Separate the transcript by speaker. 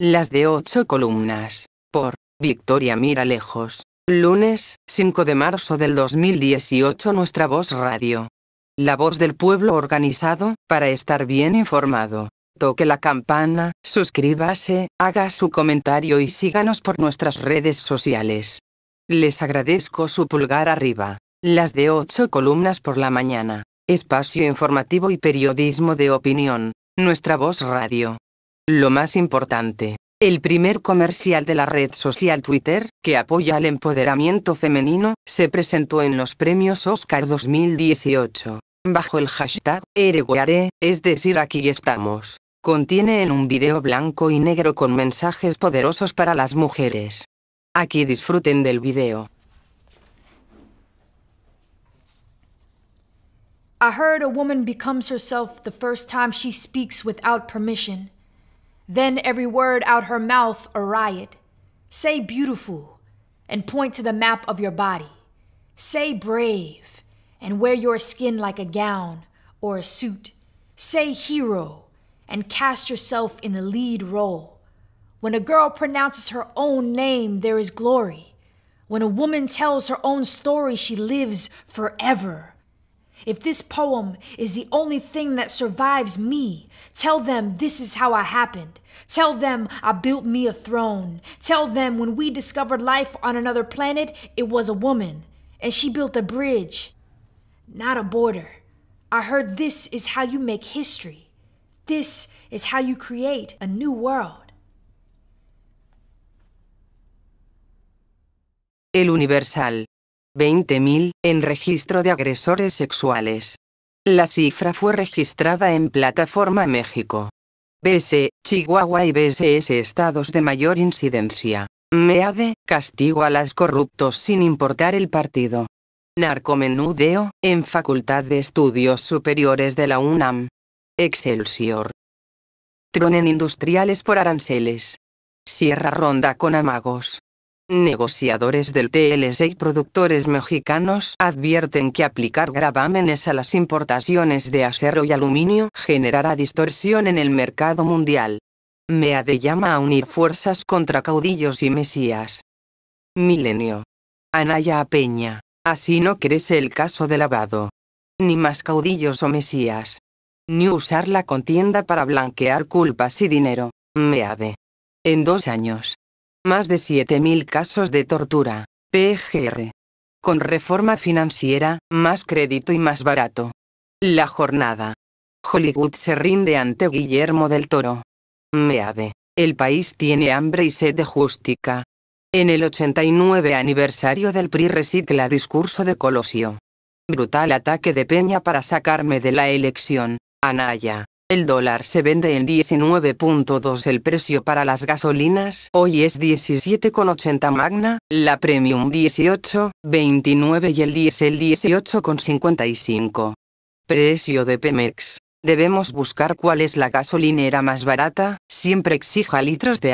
Speaker 1: Las de ocho columnas. Por Victoria Mira Lejos. Lunes, 5 de marzo del 2018 Nuestra Voz Radio. La voz del pueblo organizado, para estar bien informado. Toque la campana, suscríbase, haga su comentario y síganos por nuestras redes sociales. Les agradezco su pulgar arriba. Las de ocho columnas por la mañana. Espacio informativo y periodismo de opinión. Nuestra Voz Radio. Lo más importante, el primer comercial de la red social Twitter, que apoya al empoderamiento femenino, se presentó en los premios Oscar 2018. Bajo el hashtag Ereguare, es decir, aquí estamos. Contiene en un video blanco y negro con mensajes poderosos para las mujeres. Aquí disfruten del video.
Speaker 2: I heard a woman becomes herself the first time she speaks without permission. Then every word out her mouth a riot. Say beautiful and point to the map of your body. Say brave and wear your skin like a gown or a suit. Say hero and cast yourself in the lead role. When a girl pronounces her own name, there is glory. When a woman tells her own story, she lives forever. If this poem is the only thing that survives me, tell them this is how I happened. Tell them I built me a throne. Tell them when we discovered life on another planet, it was a woman, and she built a bridge, not a border. I heard this is how you make history. This is how you create a new world.
Speaker 1: El Universal 20.000, en registro de agresores sexuales. La cifra fue registrada en Plataforma México. B.C., Chihuahua y BSS estados de mayor incidencia. MEADE, castigo a las corruptos sin importar el partido. Narcomenudeo, en Facultad de Estudios Superiores de la UNAM. Excelsior. Tronen industriales por aranceles. Sierra Ronda con amagos. Negociadores del TLC y productores mexicanos advierten que aplicar gravámenes a las importaciones de acero y aluminio generará distorsión en el mercado mundial. MEADE llama a unir fuerzas contra caudillos y mesías. Milenio. Anaya Peña. Así no crece el caso de lavado. Ni más caudillos o mesías. Ni usar la contienda para blanquear culpas y dinero. MEADE. En dos años más de 7.000 casos de tortura. PGR. Con reforma financiera, más crédito y más barato. La jornada. Hollywood se rinde ante Guillermo del Toro. Meade. El país tiene hambre y sed de justica. En el 89 aniversario del PRI recicla discurso de Colosio. Brutal ataque de Peña para sacarme de la elección. Anaya. El dólar se vende en 19.2 el precio para las gasolinas. Hoy es 17,80 Magna, la Premium 18.29 y el diésel 18,55. Precio de Pemex. Debemos buscar cuál es la gasolinera más barata, siempre exija litros de